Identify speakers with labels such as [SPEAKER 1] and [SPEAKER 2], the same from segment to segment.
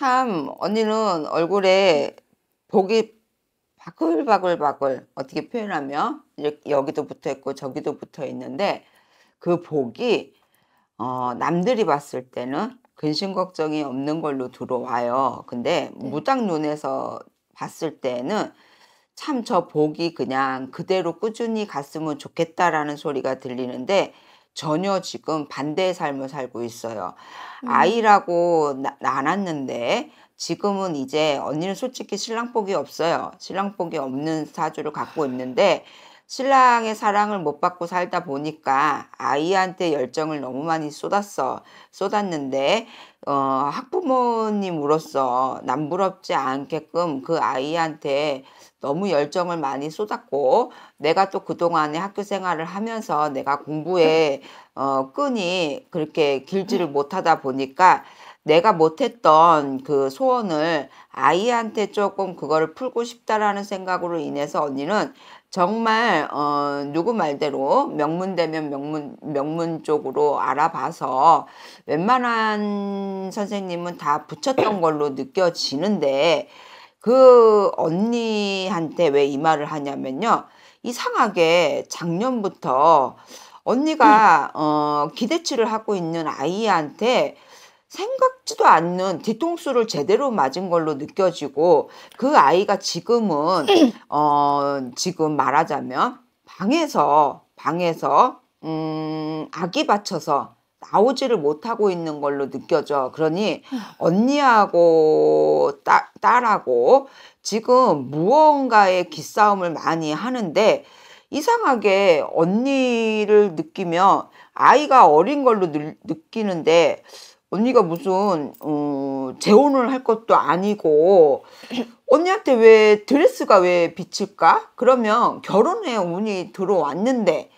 [SPEAKER 1] 참 언니는 얼굴에 복이 바글바글바글 어떻게 표현하면 여기도 붙어있고 저기도 붙어있는데 그 복이 어, 남들이 봤을 때는 근심 걱정이 없는 걸로 들어와요. 근데 네. 무당 눈에서 봤을 때는 참 저 복이 그냥 그대로 꾸준히 갔으면 좋겠다라는 소리가 들리는데 전혀 지금 반대의 삶을 살고 있어요. 음. 아이라고 나, 낳았는데 지금은 이제 언니는 솔직히 신랑복이 없어요. 신랑복이 없는 사주를 갖고 있는데 신랑의 사랑을 못 받고 살다 보니까 아이한테 열정을 너무 많이 쏟았어. 쏟았는데 어, 학부모님으로서 남부럽지 않게끔 그 아이한테 너무 열정을 많이 쏟았고 내가 또 그동안에 학교 생활을 하면서 내가 공부에 어, 끈이 그렇게 길지를 못하다 보니까 내가 못했던 그 소원을 아이한테 조금 그거를 풀고 싶다라는 생각으로 인해서 언니는 정말 어, 누구 말대로 명문 되면 명문 명문 쪽으로 알아봐서 웬만한 선생님은 다 붙였던 걸로 느껴지는데 그 언니한테 왜 이 말을 하냐면요 이상하게 작년부터 언니가 어, 기대치를 하고 있는 아이한테 생각지도 않는 뒤통수를 제대로 맞은 걸로 느껴지고 그 아이가 지금은 어 지금 말하자면 방에서 방에서 음 아기 받쳐서 나오지를 못하고 있는 걸로 느껴져. 그러니 음. 언니하고 따, 딸하고 지금 무언가의 기싸움을 많이 하는데 이상하게 언니를 느끼며 아이가 어린 걸로 느, 느끼는데 언니가 무슨 어, 재혼을 할 것도 아니고 언니한테 왜 드레스가 왜 비칠까? 그러면 결혼에 운이 들어왔는데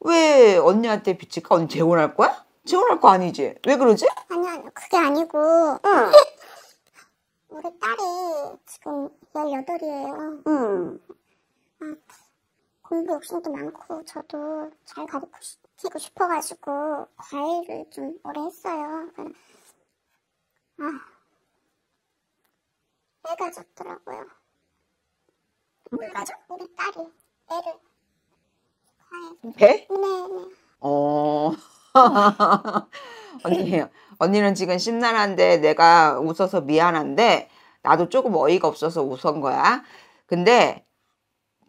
[SPEAKER 1] 왜 언니한테 비칠까? 언니 재혼할 거야? 재혼할 거 아니지? 왜 그러지? 아니야 아 그게 아니고 응. 우리 딸이 지금 18이에요 응. 아, 공부 욕심도 많고 저도 잘가르치시 키고 싶어가지고 과일을좀 오래 했어요. 아, 애가 졌더라고요. 뭐가 졌? 우리 딸이 애를 과일 배? 네, 네. 어. 언니, 예요 언니는 지금 심란한데 내가 웃어서 미안한데 나도 조금 어이가 없어서 웃은 거야. 근데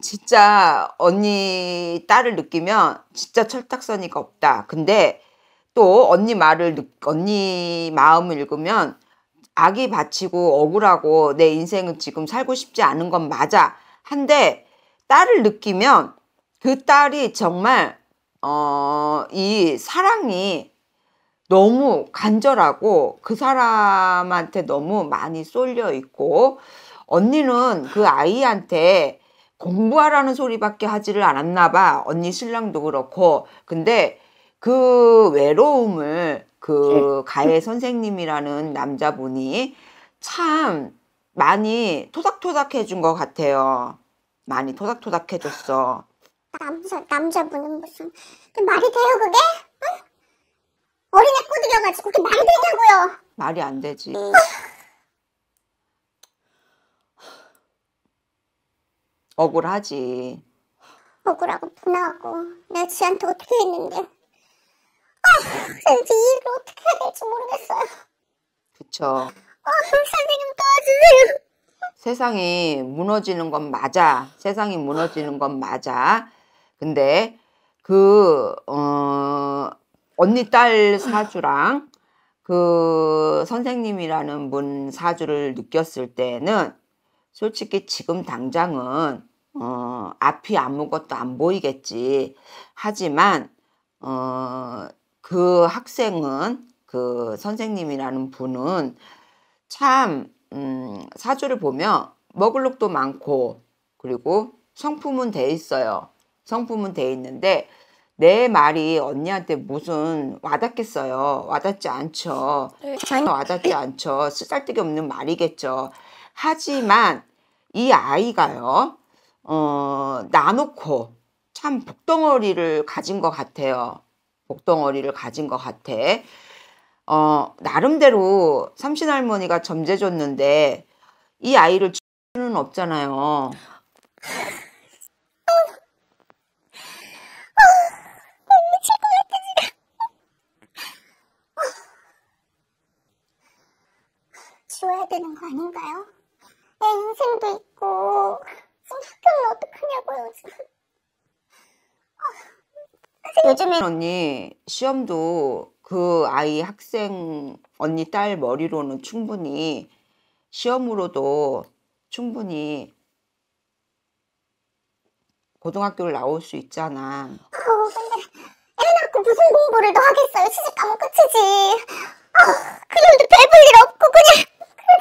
[SPEAKER 1] 진짜 언니 딸을 느끼면 진짜 철딱서니가 없다. 근데 또 언니 말을 언니 마음을 읽으면 아기 바치고 억울하고 내 인생은 지금 살고 싶지 않은 건 맞아. 한데 딸을 느끼면 그 딸이 정말 어, 이 사랑이 너무 간절하고 그 사람한테 너무 많이 쏠려 있고 언니는 그 아이한테 공부하라는 소리밖에 하지를 않았나 봐. 언니 신랑도 그렇고. 근데 그 외로움을 그 네. 가해 선생님이라는 남자분이 참 많이 토닥토닥 해준 것 같아요. 많이 토닥토닥 해줬어. 남자, 남자분은 무슨. 그 말이 돼요, 그게? 응? 어린애 꼬드려가지고 그게 말이 되냐고요! 말이 안 되지. 네. 억울하지. 억울하고 분하고 내가 지한테 어떻게 했는데 아, 이제 일을 어떻게 해야 될지 모르겠어요. 그쵸. 아, 선생님 도와주세요. 세상이 무너지는 건 맞아. 세상이 무너지는 건 맞아. 근데 그 어, 언니 딸 사주랑 그 선생님이라는 분 사주를 느꼈을 때는 솔직히 지금 당장은 어, 앞이 아무것도 안 보이겠지. 하지만 어, 그 학생은 그 선생님이라는 분은 참 음, 사주를 보면 먹을 록도 많고 그리고 성품은 돼 있어요. 성품은 돼 있는데 내 말이 언니한테 무슨 와닿겠어요. 와닿지 않죠. 네. 와닿지 않죠. 쓰잘데기 없는 말이겠죠. 하지만 이 아이가요. 어, 나놓고 참 복덩어리를 가진 것 같아요. 복덩어리를 가진 것 같아. 어, 나름대로 삼신 할머니가 점재줬는데 이 아이를 줄는 없잖아요. 되는 거 아닌가요? 내 네, 인생도 있고 지금 학교는 어떡하냐고요 지금 아, 요즘에 언니 시험도 그 아이 학생 언니 딸 머리로는 충분히 시험으로도 충분히 고등학교를 나올 수 있잖아. 어, 근데 애 낳고 무슨 공부를 더 하겠어요? 시집 가면 끝이지. 어, 그 놈도 배불 일 없고 그냥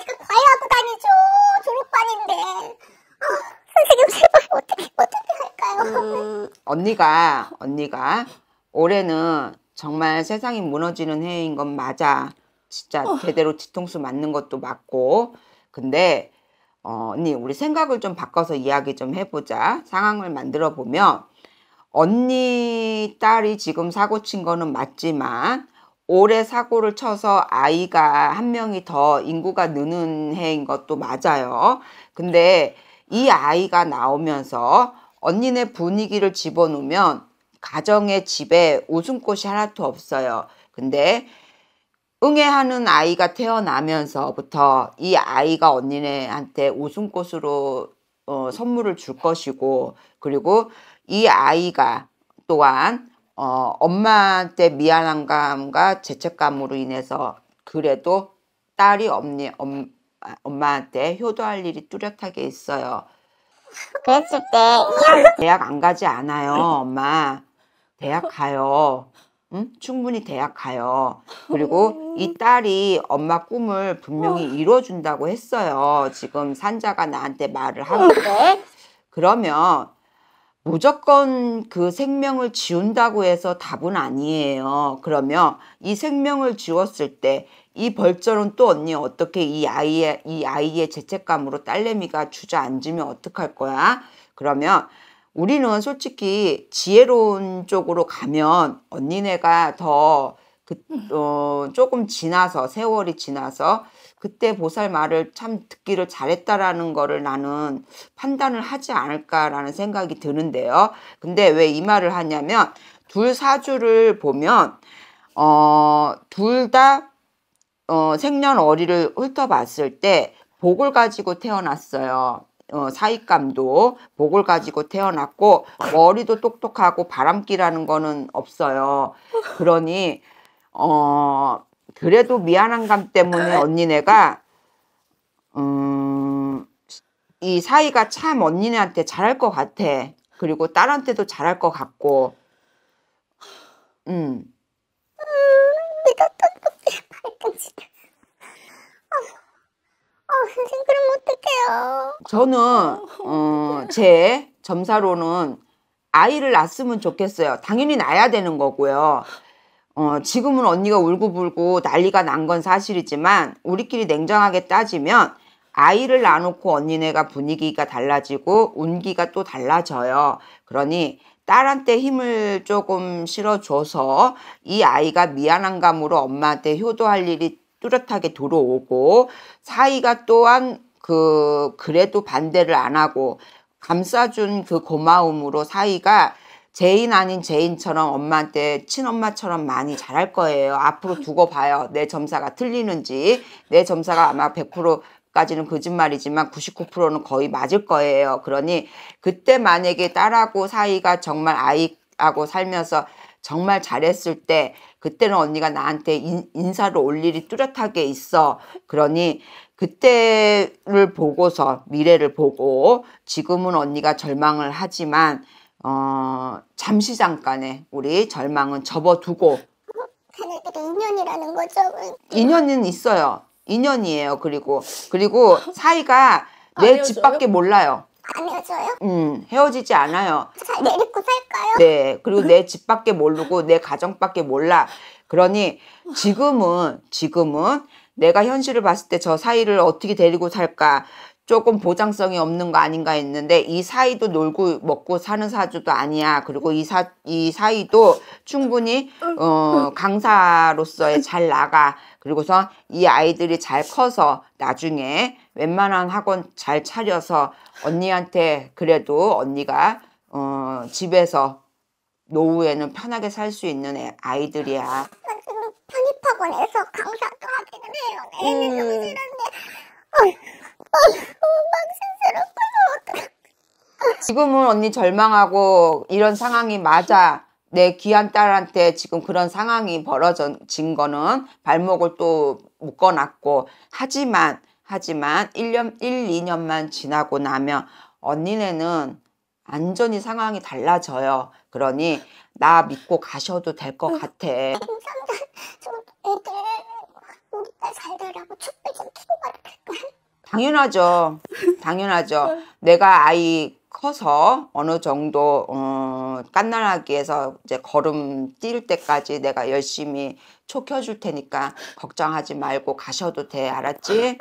[SPEAKER 1] 그 과외 하고 다니죠. 졸업반인데. 어, 선생님 제발 어떻게 어떻게 할까요? 음, 언니가 언니가 올해는 정말 세상이 무너지는 해인 건 맞아. 진짜 어. 제대로 뒤통수 맞는 것도 맞고. 근데 어, 언니 우리 생각을 좀 바꿔서 이야기 좀 해보자. 상황을 만들어 보면 언니 딸이 지금 사고 친 거는 맞지만 오래 사고를 쳐서 아이가 한 명이 더 인구가 느는 해인 것도 맞아요. 근데 이 아이가 나오면서 언니네 분위기를 집어넣으면 가정의 집에 웃음꽃이 하나도 없어요. 근데 응애하는 아이가 태어나면서부터 이 아이가 언니네한테 웃음꽃으로 어, 선물을 줄 것이고 그리고 이 아이가 또한 어, 엄마한테 미안함과 죄책감으로 인해서 그래도 딸이 없니, 엄, 아, 엄마한테 효도할 일이 뚜렷하게 있어요. 그랬을 때 대학 안 가지 않아요, 엄마. 대학 가요. 응? 충분히 대학 가요. 그리고 이 딸이 엄마 꿈을 분명히 이뤄준다고 했어요. 지금 산자가 나한테 말을 하는데 어, 네. 그러면 무조건 그 생명을 지운다고 해서 답은 아니에요. 그러면 이 생명을 지웠을 때 이 벌절은 또 언니 어떻게 이 아이의 이 아이의 죄책감으로 딸내미가 주저앉으면 어떡할 거야? 그러면 우리는 솔직히 지혜로운 쪽으로 가면 언니네가 더 그, 음. 어, 조금 지나서 세월이 지나서 그때 보살 말을 참 듣기를 잘했다라는 거를 나는 판단을 하지 않을까라는 생각이 드는데요. 근데 왜 이 말을 하냐면 둘 사주를 보면 어둘다 어, 생년월일을 훑어봤을 때 복을 가지고 태어났어요. 어, 사익감도 복을 가지고 태어났고 머리도 똑똑하고 바람기라는 거는 없어요. 그러니 어, 그래도 미안한 감 때문에 아, 언니네가 음, 이 사이가 참 언니네한테 잘할 것 같아. 그리고 딸한테도 잘할 것 같고. 음. 어, 어, 그럼 어떡해요? 저는 어, 제 점사로는 아이를 낳았으면 좋겠어요. 당연히 낳아야 되는 거고요. 어, 지금은 언니가 울고불고 난리가 난 건 사실이지만 우리끼리 냉정하게 따지면 아이를 낳아놓고 언니네가 분위기가 달라지고 운기가 또 달라져요. 그러니 딸한테 힘을 조금 실어줘서 이 아이가 미안한 감으로 엄마한테 효도할 일이 뚜렷하게 들어오고 사이가 또한 그 그래도 반대를 안 하고 감싸준 그 고마움으로 사이가 제인 아닌 제인처럼 엄마한테 친엄마처럼 많이 잘할 거예요. 앞으로 두고 봐요. 내 점사가 틀리는지 내 점사가 아마 100% 까지는 거짓말이지만 99%는 거의 맞을 거예요. 그러니 그때 만약에 딸하고 사이가 정말 아이하고 살면서 정말 잘했을 때 그때는 언니가 나한테 인, 사를올 일이 뚜렷하게 있어. 그러니 그때를 보고서 미래를 보고 지금은 언니가 절망을 하지만 어, 잠시 잠깐의 우리 절망은 접어두고 가네들도 인연이라는 거죠. 인연은 있어요. 인연이에요. 그리고 그리고 사이가 아, 내집 밖에 몰라요. 안 헤어져요? 음, 헤어지지 않아요. 잘 내딛고 살까요? 네, 그리고 내집 밖에 모르고 내 가정 밖에 몰라. 그러니 지금은, 지금은 내가 현실을 봤을 때 저 사이를 어떻게 데리고 살까? 조금 보장성이 없는 거 아닌가 했는데 이 사이도 놀고 먹고 사는 사주도 아니야. 그리고 이, 사, 이 사이도 충분히 어, 강사로서의 잘 나가. 그리고서 이 아이들이 잘 커서 나중에 웬만한 학원 잘 차려서 언니한테 그래도 언니가 어, 집에서 노후에는 편하게 살 수 있는 애, 아이들이야. 아, 편입학원에서 강사도 하기는 해요. 애는 음. 싫은데. 어, 어, 어, 지금은 언니 절망하고 이런 상황이 맞아. 내 귀한 딸한테 지금 그런 상황이 벌어진 거는 발목을 또 묶어놨고 하지만 하지만 1년 1, 2년만 지나고 나면 언니네는 완전히 상황이 달라져요. 그러니 나 믿고 가셔도 될 것 같아. 당연하죠. 당연하죠. 내가 아이 커서 어느 정도 어, 깐난하기 위해서 이제 걸음 뛸 때까지 내가 열심히 촉켜줄 테니까 걱정하지 말고 가셔도 돼 알았지?